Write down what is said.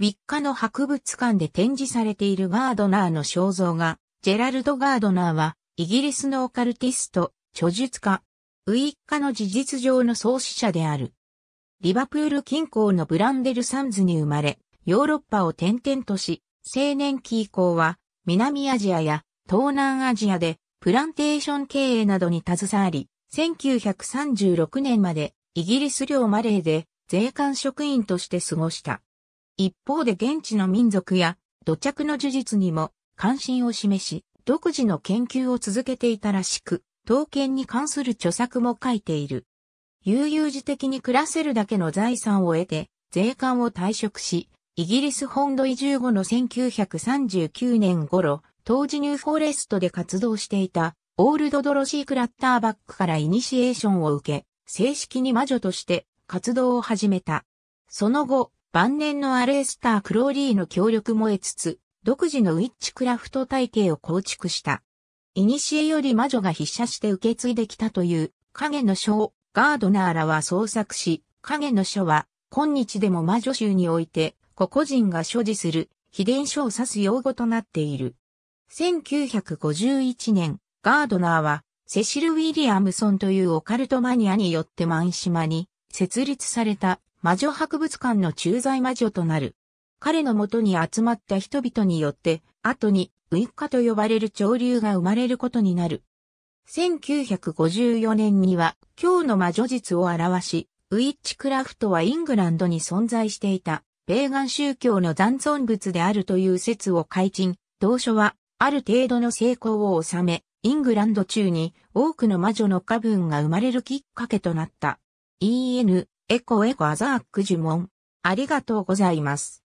ウィッカの博物館で展示されているガードナーの肖像画、ジェラルド・ガードナーは、イギリスのオカルティスト、著述家、ウィッカの事実上の創始者である。リバプール近郊のブランデルサンズに生まれ、ヨーロッパを転々とし、青年期以降は、南アジアや東南アジアで、プランテーション経営などに携わり、1936年までイギリス領マレーで税関職員として過ごした。一方で現地の民族や土着の呪術にも関心を示し、独自の研究を続けていたらしく、刀剣に関する著作も書いている。悠々自適に暮らせるだけの財産を得て、税関を退職し、イギリス本土移住後の1939年頃、当時ニューフォレストで活動していた、オールドドロシー・クラッターバックからイニシエーションを受け、正式に魔女として活動を始めた。その後、晩年のアレースター・クローリーの協力も得つつ、独自のウィッチクラフト体系を構築した。イニシエより魔女が筆写して受け継いできたという影の書をガードナーらは創作し、影の書は今日でも魔女集において個々人が所持する秘伝書を指す用語となっている。1951年、ガードナーはセシル・ウィリアムソンというオカルトマニアによってマンに設立された魔女博物館の駐在魔女となる。彼のもとに集まった人々によって、後にウィッカと呼ばれる潮流が生まれることになる。1954年には、今日の魔女術を表し、ウィッチクラフトはイングランドに存在していた、ベーガン宗教の残存物であるという説を解禁、当初は、ある程度の成功を収め、イングランド中に多くの魔女の家分が生まれるきっかけとなった。E.N. エコエコアザーック呪文。ありがとうございます。